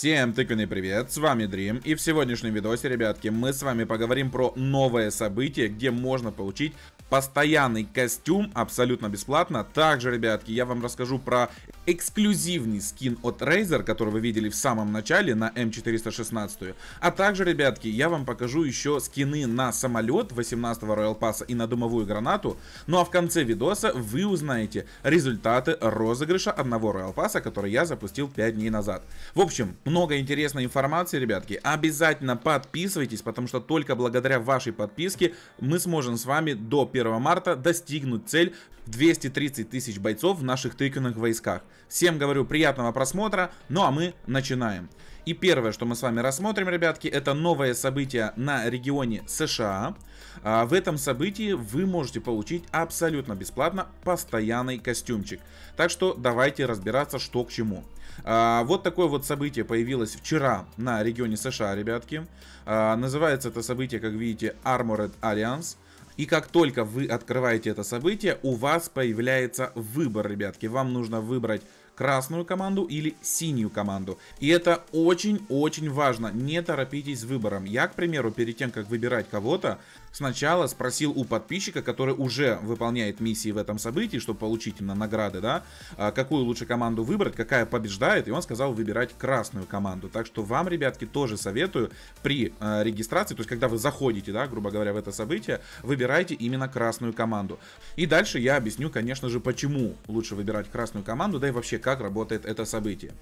Всем тыквенный привет, с вами Dream и в сегодняшнем видосе, ребятки, мы с вами поговорим про новое событие, где можно получить постоянный костюм абсолютно бесплатно. Также, ребятки, я вам расскажу про эксклюзивный скин от Razer, который вы видели в самом начале на М416. А также, ребятки, я вам покажу еще скины на самолет 18 Royal Pass и на дымовую гранату. Ну а в конце видоса вы узнаете результаты розыгрыша одного Royal Pass, который я запустил 5 дней назад. В общем, много интересной информации, ребятки. Обязательно подписывайтесь, потому что только благодаря вашей подписке мы сможем с вами до 1 марта достигнуть цель в 230 тысяч бойцов в наших тыканных войсках. Всем говорю приятного просмотра, ну а мы начинаем. И первое, что мы с вами рассмотрим, ребятки, это новое событие на регионе США. А, в этом событии вы можете получить абсолютно бесплатно постоянный костюмчик. Так что давайте разбираться, что к чему. А, вот такое вот событие появилось вчера на регионе США, ребятки. А, называется это событие, как видите, Armored Alliance. И как только вы открываете это событие, у вас появляется выбор, ребятки. Вам нужно выбрать красную команду или синюю команду. И это очень-очень важно, не торопитесь с выбором. Я, к примеру, перед тем, как выбирать кого-то, сначала спросил у подписчика, который уже выполняет миссии в этом событии, чтобы получить именно награды, да, а, какую лучше команду выбрать, какая побеждает, и он сказал выбирать красную команду. Так что вам, ребятки, тоже советую при а, регистрации, то есть когда вы заходите, да, грубо говоря, в это событие, выбирайте именно красную команду. И дальше я объясню, конечно же, почему лучше выбирать красную команду, да и вообще, как как работает это событие.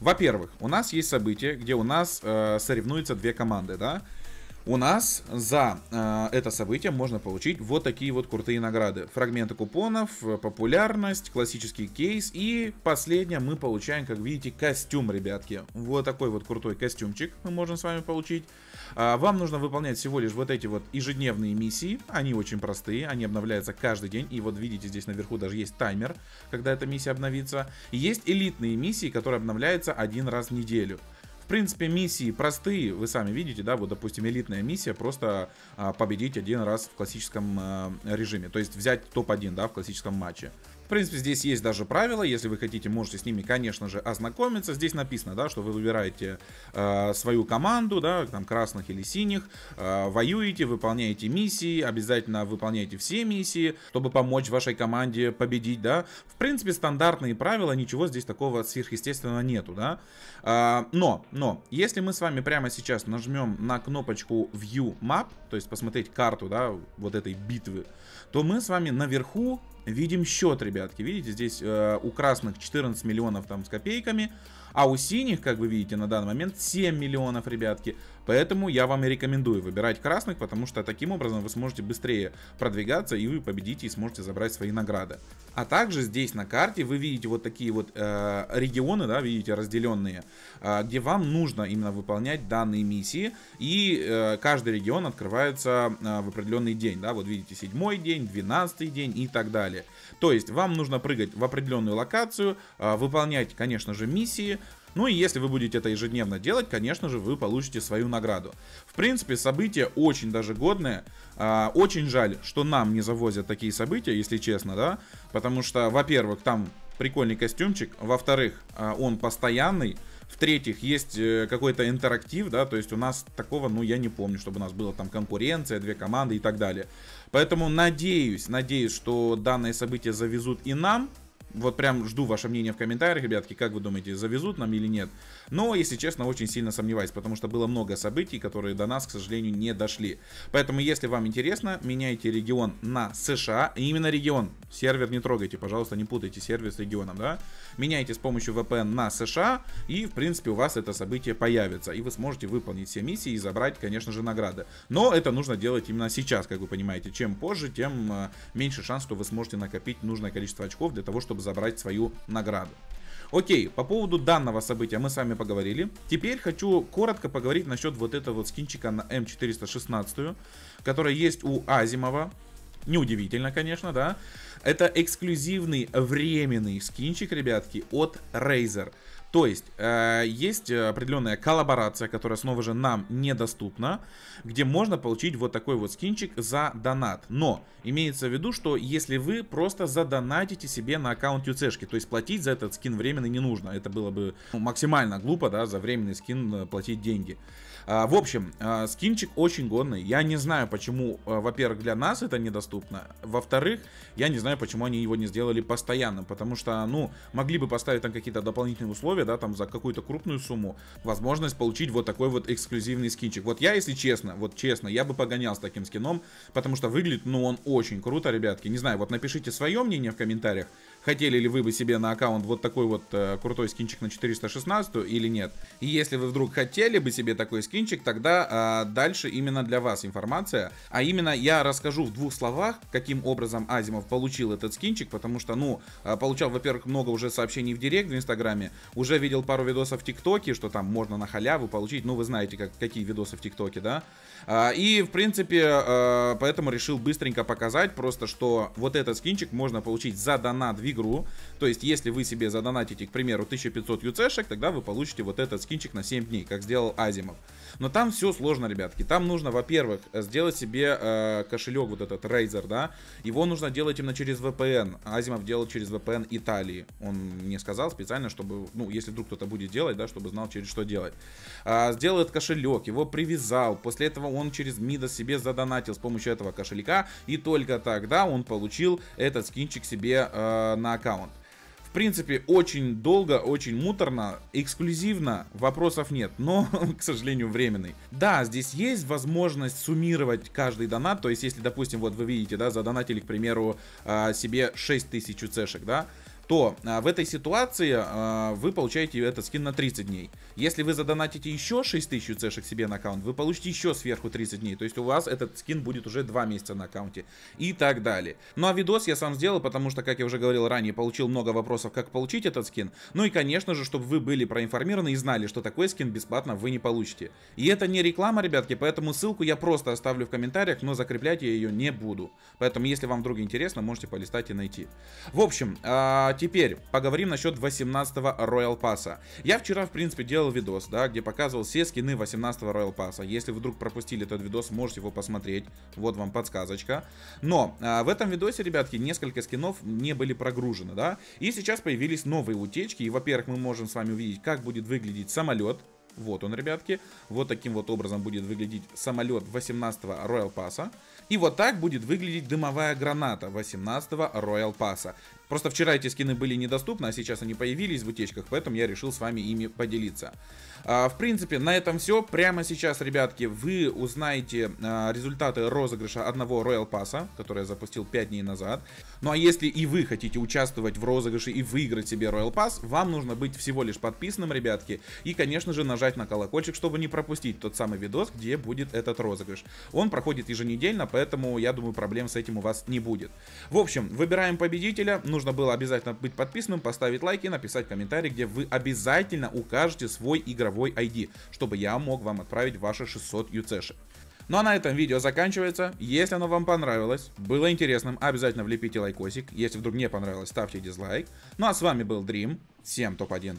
Во-первых, у нас есть событие, где у нас э, соревнуются две команды, да? у нас за э, это событие можно получить вот такие вот крутые награды. Фрагменты купонов, э, популярность, классический кейс и последнее мы получаем, как видите, костюм, ребятки. Вот такой вот крутой костюмчик мы можем с вами получить. А, вам нужно выполнять всего лишь вот эти вот ежедневные миссии. Они очень простые, они обновляются каждый день. И вот видите, здесь наверху даже есть таймер, когда эта миссия обновится. есть элитные миссии, которые обновляются один раз в неделю. В принципе, миссии простые, вы сами видите, да, вот, допустим, элитная миссия, просто а, победить один раз в классическом а, режиме, то есть взять топ-1, да, в классическом матче принципе, здесь есть даже правила. Если вы хотите, можете с ними, конечно же, ознакомиться. Здесь написано, да, что вы выбираете э, свою команду, да, там красных или синих, э, воюете, выполняете миссии, обязательно выполняете все миссии, чтобы помочь вашей команде победить, да. В принципе, стандартные правила, ничего здесь такого сверхъестественного нету, да. Э, но, но, если мы с вами прямо сейчас нажмем на кнопочку View Map, то есть посмотреть карту, да, вот этой битвы, то мы с вами наверху видим счет, ребят ребятки. Видите, здесь э, у красных 14 миллионов там с копейками, а у синих, как вы видите, на данный момент 7 миллионов, ребятки. Поэтому я вам и рекомендую выбирать красных, потому что таким образом вы сможете быстрее продвигаться и вы победите и сможете забрать свои награды. А также здесь на карте вы видите вот такие вот э, регионы, да, видите, разделенные, э, где вам нужно именно выполнять данные миссии. И э, каждый регион открывается э, в определенный день, да, вот видите, седьмой день, двенадцатый день и так далее. То есть вам нужно прыгать в определенную локацию, э, выполнять, конечно же, миссии, ну и если вы будете это ежедневно делать, конечно же, вы получите свою награду. В принципе, события очень даже годные. А, очень жаль, что нам не завозят такие события, если честно, да. Потому что, во-первых, там прикольный костюмчик. Во-вторых, а, он постоянный. В-третьих, есть э, какой-то интерактив, да, то есть у нас такого, ну, я не помню, чтобы у нас была там конкуренция, две команды и так далее. Поэтому надеюсь, надеюсь, что данное событие завезут и нам, вот прям жду ваше мнение в комментариях, ребятки, как вы думаете, завезут нам или нет. Но, если честно, очень сильно сомневаюсь, потому что было много событий, которые до нас, к сожалению, не дошли. Поэтому, если вам интересно, меняйте регион на США, именно регион. Сервер не трогайте, пожалуйста, не путайте сервер с регионом, да? Меняйте с помощью VPN на США, и, в принципе, у вас это событие появится. И вы сможете выполнить все миссии и забрать, конечно же, награды. Но это нужно делать именно сейчас, как вы понимаете. Чем позже, тем а, меньше шанс, что вы сможете накопить нужное количество очков для того, чтобы чтобы забрать свою награду. Окей, по поводу данного события мы с вами поговорили. Теперь хочу коротко поговорить насчет вот этого вот скинчика на М416, который есть у Азимова. Неудивительно, конечно, да. Это эксклюзивный временный скинчик, ребятки, от Razer. То есть, э, есть э, определенная коллаборация, которая снова же нам недоступна, где можно получить вот такой вот скинчик за донат. Но имеется в виду, что если вы просто задонатите себе на аккаунт ЮЦшки, то есть платить за этот скин временно не нужно. Это было бы ну, максимально глупо, да, за временный скин э, платить деньги. А, в общем, а, скинчик очень годный. Я не знаю, почему, а, во-первых, для нас это недоступно. Во-вторых, я не знаю, почему они его не сделали постоянно, Потому что, ну, могли бы поставить там какие-то дополнительные условия, условия, да, там за какую-то крупную сумму, возможность получить вот такой вот эксклюзивный скинчик. Вот я, если честно, вот честно, я бы погонял с таким скином, потому что выглядит, ну, он очень круто, ребятки. Не знаю, вот напишите свое мнение в комментариях, хотели ли вы бы себе на аккаунт вот такой вот э, крутой скинчик на 416 или нет. И если вы вдруг хотели бы себе такой скинчик, тогда э, дальше именно для вас информация. А именно я расскажу в двух словах, каким образом Азимов получил этот скинчик, потому что, ну, а, получал, во-первых, много уже сообщений в Директ, в Инстаграме, уже видел пару видосов в ТикТоке, что там можно на халяву получить, ну, вы знаете, как, какие видосы в ТикТоке, да? А, и, в принципе, э, поэтому решил быстренько показать просто, что вот этот скинчик можно получить за донат в игру. То есть, если вы себе задонатите, к примеру, 1500 юцешек, тогда вы получите вот этот скинчик на 7 дней, как сделал Азимов. Но там все сложно, ребятки. Там нужно, во-первых, э, сделать себе э, кошелек вот этот Razer, да. Его нужно делать именно через VPN. Азимов делал через VPN Италии. Он мне сказал специально, чтобы, ну, если вдруг кто-то будет делать, да, чтобы знал, через что делать. А, сделал этот кошелек, его привязал. После этого он через МИДа себе задонатил с помощью этого кошелька. И только тогда он получил этот скинчик себе э, на аккаунт. В принципе, очень долго, очень муторно, эксклюзивно, вопросов нет, но, к сожалению, временный. Да, здесь есть возможность суммировать каждый донат, то есть, если, допустим, вот вы видите, да, задонатили, к примеру, а, себе 6000 уцешек, да, то а, в этой ситуации а, вы получаете этот скин на 30 дней. Если вы задонатите еще 6000 цешек себе на аккаунт, вы получите еще сверху 30 дней. То есть у вас этот скин будет уже 2 месяца на аккаунте и так далее. Ну а видос я сам сделал, потому что, как я уже говорил ранее, получил много вопросов, как получить этот скин. Ну и, конечно же, чтобы вы были проинформированы и знали, что такой скин бесплатно вы не получите. И это не реклама, ребятки, поэтому ссылку я просто оставлю в комментариях, но закреплять я ее не буду. Поэтому, если вам вдруг интересно, можете полистать и найти. В общем, а а теперь поговорим насчет 18-го Royal Pass. Я вчера, в принципе, делал видос, да, где показывал все скины 18-го Royal Pass. Если вдруг пропустили этот видос, можете его посмотреть. Вот вам подсказочка. Но а, в этом видосе, ребятки, несколько скинов не были прогружены, да. И сейчас появились новые утечки. И, во-первых, мы можем с вами увидеть, как будет выглядеть самолет. Вот он, ребятки. Вот таким вот образом будет выглядеть самолет 18-го Royal Pass. И вот так будет выглядеть дымовая граната 18-го Royal Pass. Просто вчера эти скины были недоступны, а сейчас они появились в утечках, поэтому я решил с вами ими поделиться. А, в принципе, на этом все. Прямо сейчас, ребятки, вы узнаете а, результаты розыгрыша одного Royal Pass, который я запустил 5 дней назад. Ну а если и вы хотите участвовать в розыгрыше и выиграть себе Royal Pass, вам нужно быть всего лишь подписанным, ребятки, и, конечно же, нажать на колокольчик, чтобы не пропустить тот самый видос, где будет этот розыгрыш. Он проходит еженедельно, поэтому, я думаю, проблем с этим у вас не будет. В общем, выбираем победителя, нужно нужно было обязательно быть подписанным, поставить лайки, написать комментарий, где вы обязательно укажете свой игровой ID, чтобы я мог вам отправить ваши 600 юцешек. Ну а на этом видео заканчивается. Если оно вам понравилось, было интересным, обязательно влепите лайкосик. Если вдруг не понравилось, ставьте дизлайк. Ну а с вами был Dream. Всем топ-1.